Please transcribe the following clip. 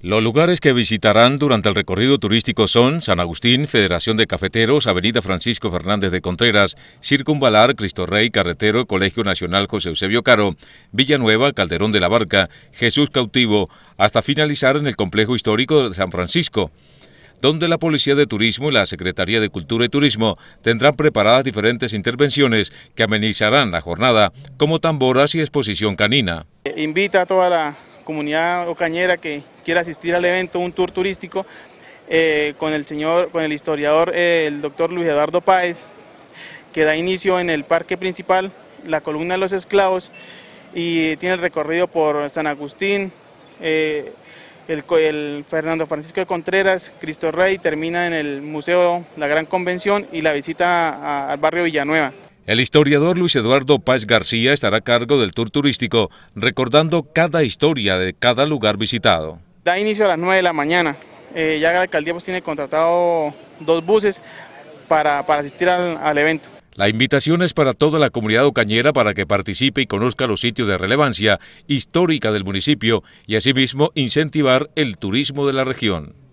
Los lugares que visitarán durante el recorrido turístico son San Agustín, Federación de Cafeteros, Avenida Francisco Fernández de Contreras, Circunvalar, Cristo Rey, Carretero, Colegio Nacional José Eusebio Caro, Villanueva, Calderón de la Barca, Jesús Cautivo, hasta finalizar en el Complejo Histórico de San Francisco donde la Policía de Turismo y la Secretaría de Cultura y Turismo tendrán preparadas diferentes intervenciones que amenizarán la jornada, como tamboras y exposición canina. Eh, invita a toda la comunidad ocañera que Quiere asistir al evento, un tour turístico, eh, con el señor, con el historiador, eh, el doctor Luis Eduardo Páez, que da inicio en el parque principal, la columna de los esclavos, y tiene el recorrido por San Agustín, eh, el, Fernando Francisco de Contreras, Cristo Rey, termina en el Museo La Gran Convención y la visita al barrio Villanueva. El historiador Luis Eduardo Paz García estará a cargo del tour turístico, recordando cada historia de cada lugar visitado. Da inicio a las 9 de la mañana. Eh, ya la alcaldía pues, tiene contratado dos buses para, asistir al evento. La invitación es para toda la comunidad ocañera para que participe y conozca los sitios de relevancia histórica del municipio y asimismo incentivar el turismo de la región.